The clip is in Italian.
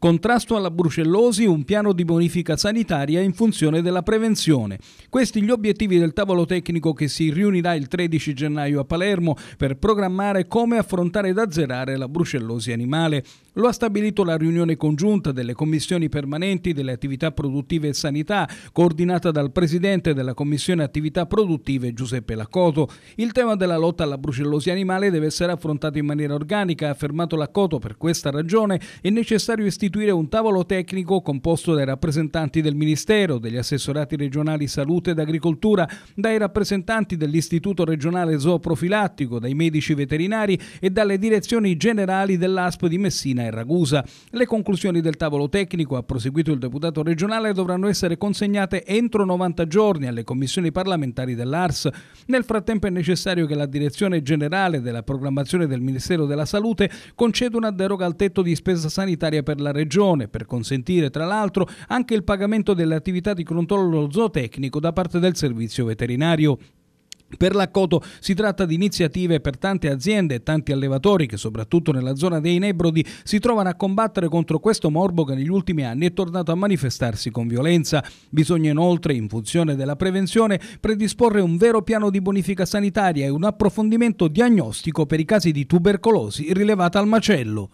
Contrasto alla brucellosi, un piano di bonifica sanitaria in funzione della prevenzione. Questi gli obiettivi del tavolo tecnico che si riunirà il 13 gennaio a Palermo per programmare come affrontare ed azzerare la brucellosi animale. Lo ha stabilito la riunione congiunta delle commissioni permanenti delle attività produttive e sanità, coordinata dal presidente della commissione attività produttive Giuseppe Lacoto. Il tema della lotta alla brucellosi animale deve essere affrontato in maniera organica, ha affermato Lacoto. Per questa ragione è necessario istituire costituire un tavolo tecnico composto dai rappresentanti del Ministero, degli assessorati regionali salute ed agricoltura, dai rappresentanti dell'Istituto regionale zooprofilattico, dai medici veterinari e dalle direzioni generali dell'ASP di Messina e Ragusa. Le conclusioni del tavolo tecnico, ha proseguito il deputato regionale, dovranno essere consegnate entro 90 giorni alle commissioni parlamentari dell'ARS. Nel frattempo è necessario che la direzione generale della programmazione del Ministero della Salute conceda una deroga al tetto di spesa sanitaria per la regione Regione per consentire tra l'altro anche il pagamento delle attività di controllo zootecnico da parte del servizio veterinario. Per l'Accoto si tratta di iniziative per tante aziende e tanti allevatori che soprattutto nella zona dei Nebrodi si trovano a combattere contro questo morbo che negli ultimi anni è tornato a manifestarsi con violenza. Bisogna inoltre, in funzione della prevenzione, predisporre un vero piano di bonifica sanitaria e un approfondimento diagnostico per i casi di tubercolosi rilevata al macello.